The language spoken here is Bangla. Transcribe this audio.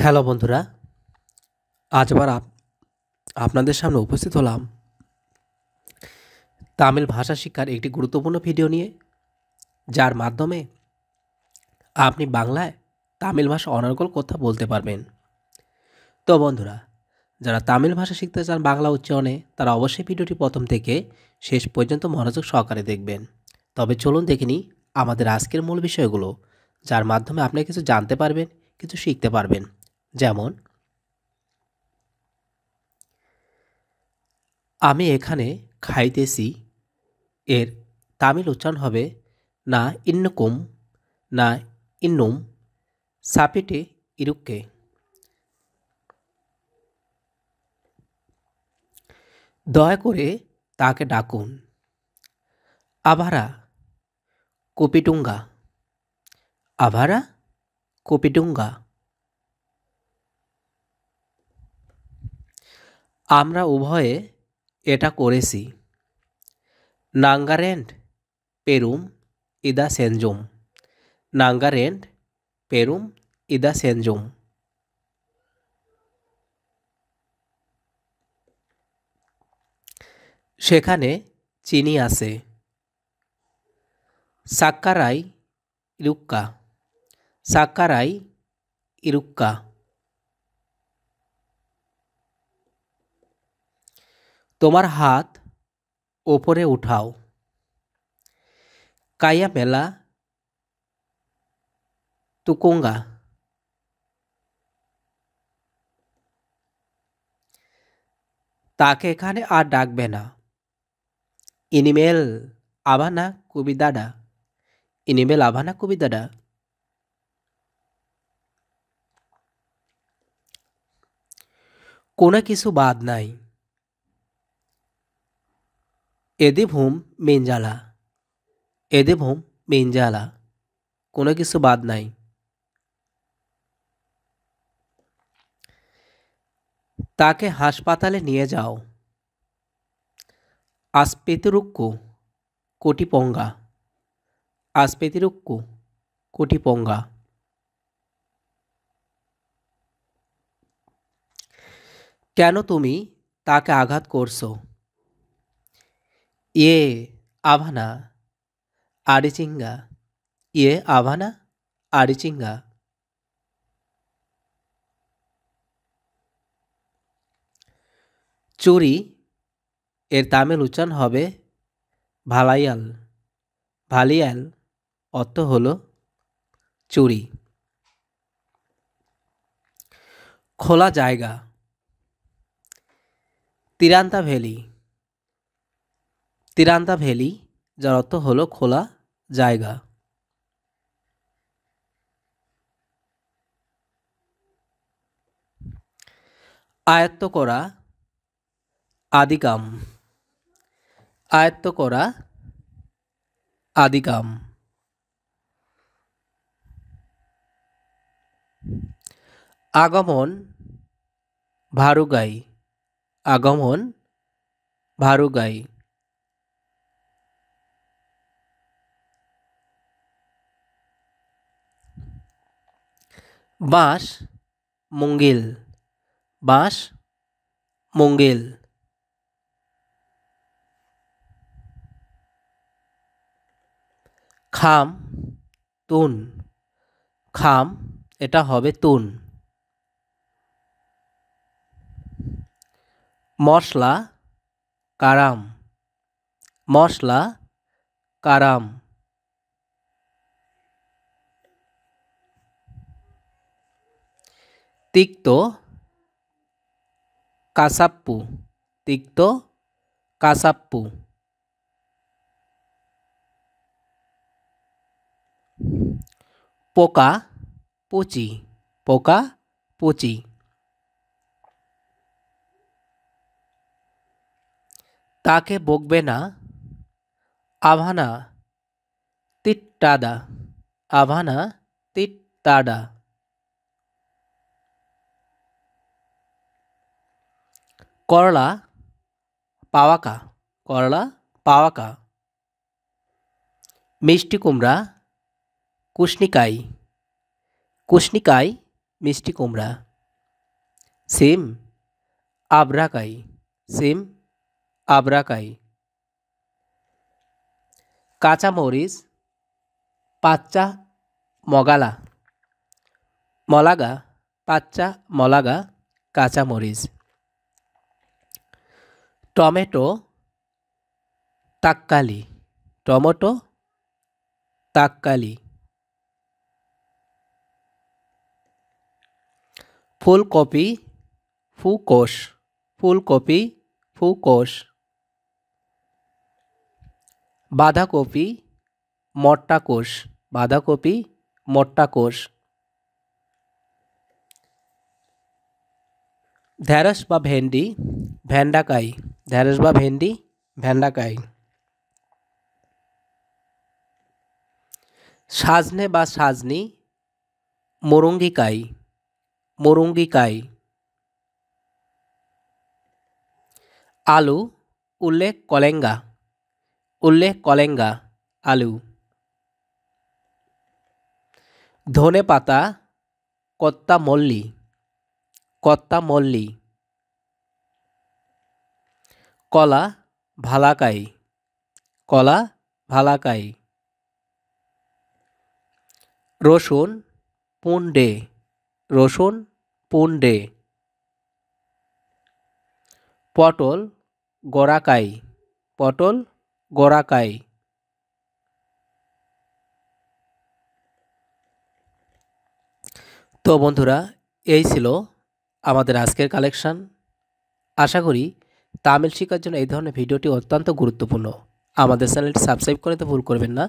হ্যালো বন্ধুরা আজ আবার আপনাদের সামনে উপস্থিত হলাম তামিল ভাষা শিক্ষার একটি গুরুত্বপূর্ণ ভিডিও নিয়ে যার মাধ্যমে আপনি বাংলায় তামিল ভাষা অনর্গল কথা বলতে পারবেন তো বন্ধুরা যারা তামিল ভাষা শিখতে চান বাংলা উচ্চারণে তারা অবশ্যই ভিডিওটি প্রথম থেকে শেষ পর্যন্ত মনোযোগ সহকারে দেখবেন তবে চলুন দেখিনি আমাদের আজকের মূল বিষয়গুলো যার মাধ্যমে আপনি কিছু জানতে পারবেন কিছু শিখতে পারবেন যেমন আমি এখানে খাইতেছি এর তামিল উচ্চারণ হবে না ইন্নকুম না ইন্নুম সাপিটে ইরুককে দয়া করে তাকে ডাকুন আভারা কোপিটুঙ্গা আভারা কোপিটুঙ্গা আমরা উভয়ে এটা করেছি নাঙ্গারেন্ড পেরুম ইদা সেনজুম নাঙ্গারেন্ড পেরুম ইদা সেনজুম সেখানে চিনি আছে সাক্কারাই ইরুক্কা সাক্কারাই ইরুক্কা তোমার হাত ওপরে উঠাও কায়া মেলা তুকুঙ্গা তাকে এখানে আর ডাকবে না ইনিমেল আভানা কুবিদাডা ইনিমেল আভানা কুবিদাডা কোনো কিছু বাদ নাই এদেভোম মেঞ্জালা এদেভোম মেঞ্জালা কোনো কিছু বাদ নাই তাকে হাসপাতালে নিয়ে যাও পঙ্গা কোটিপঙ্গা কোটি কোটিপঙ্গা কেন তুমি তাকে আঘাত করছো ইয়ে আভানা আরিচিঙ্গা ইয়ে আভানা আরিচিঙ্গা চুরি এর তামিল উচ্চারণ হবে ভালাইয়াল ভালিয়াল অর্থ হল চুরি খোলা জায়গা তিরান্তা ভ্যালি তিরান্দা ভ্যালি যার অর্থ হল খোলা জায়গা আয়ত্ত করা আদিকাম আয়ত্ত করা আদিকাম আগমন ভারুগাই আগমন ভারুগাই বাস মঙ্গিল বাস মুঙ্গেল খাম তুন খাম এটা হবে তুন মশলা কারাম মশলা কারাম তিক্ত কাসাপ্পু তিক্ত কাসাপ্পু পোকা পচি পোকা পচি তাকে বকবে না আভানা তিট্টাদা আভানা তিট্টাডা করলা পাওয়াকা করলা পাওয়াকা মিষ্টি কুমড়া কুশনিকাই কুশনিকাই মিষ্টি কুমড়া সিম আবরাকাই সিম আবরাকাই কাঁচামরিচ পাচ্চা মগালা মলাগা পাচ্চা মলাগা কাঁচামরিচ টমেটো তাক্কালি টমেটো তাক্কালি ফুলকপি ফুকোষ ফুলকপি ফুকোষ বাঁধাকপি মট্টাকোষ বাঁধাকপি মট্টাকোষ ঢ্যাঁড়স বা ভেন্ডি ভেন্ডাকাই ঢ্যাঁড়স বা ভেন্ডি ভ্যান্ডাকাই সাজনে বা সাজনি মোরঙ্গিকাই মোরঙ্গিকাই আলু উল্লেখ কলেঙ্গা উল্লেখ কলেঙ্গা আলু ধনে পাতা কত্তা মল্লি কত্তা মল্লি কলা ভালাকাই কলা ভালাকাই রসুন পুন্ডে রসুন পুন্ডে পটল গোড়াকাই পটল গোড়াকাই তো বন্ধুরা এই ছিল আমাদের আজকের কালেকশান আশা করি তামিল শেখার জন্য এই ধরনের ভিডিওটি অত্যন্ত গুরুত্বপূর্ণ আমাদের চ্যানেলটি সাবস্ক্রাইব করে তো ভুল করবেন না